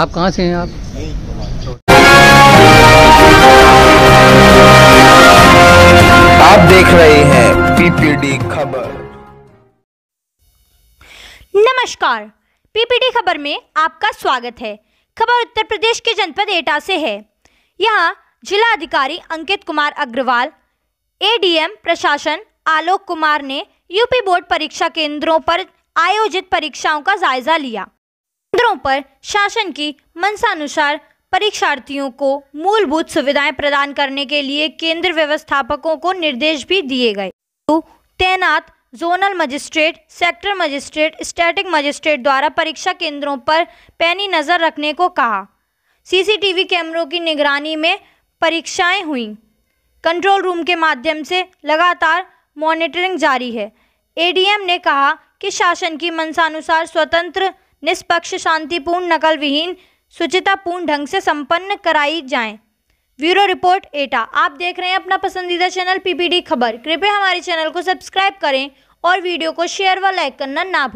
आप कहाँ से हैं आप आप देख रहे हैं पीपीडी खबर नमस्कार पीपीडी खबर में आपका स्वागत है खबर उत्तर प्रदेश के जनपद एटा से है यहाँ जिला अधिकारी अंकित कुमार अग्रवाल एडीएम प्रशासन आलोक कुमार ने यूपी बोर्ड परीक्षा केंद्रों पर आयोजित परीक्षाओं का जायजा लिया केंद्रों पर शासन की मनसानुसार परीक्षार्थियों को मूलभूत सुविधाएं प्रदान करने के लिए केंद्र व्यवस्थापकों को निर्देश भी दिए गए तो तैनात zonal magistrate sector magistrate static magistrate द्वारा परीक्षा केंद्रों पर पैनी नज़र रखने को कहा सीसीटीवी कैमरों की निगरानी में परीक्षाएं हुई कंट्रोल रूम के माध्यम से लगातार मॉनिटरिंग जारी है एडीएम ने कहा कि शासन की मनसानुसार स्वतंत्र निष्पक्ष शांतिपूर्ण नकल विहीन शुचितापूर्ण ढंग से संपन्न कराई जाएं। ब्यूरो रिपोर्ट एटा आप देख रहे हैं अपना पसंदीदा चैनल पीपीडी खबर कृपया हमारे चैनल को सब्सक्राइब करें और वीडियो को शेयर व लाइक करना ना भूलें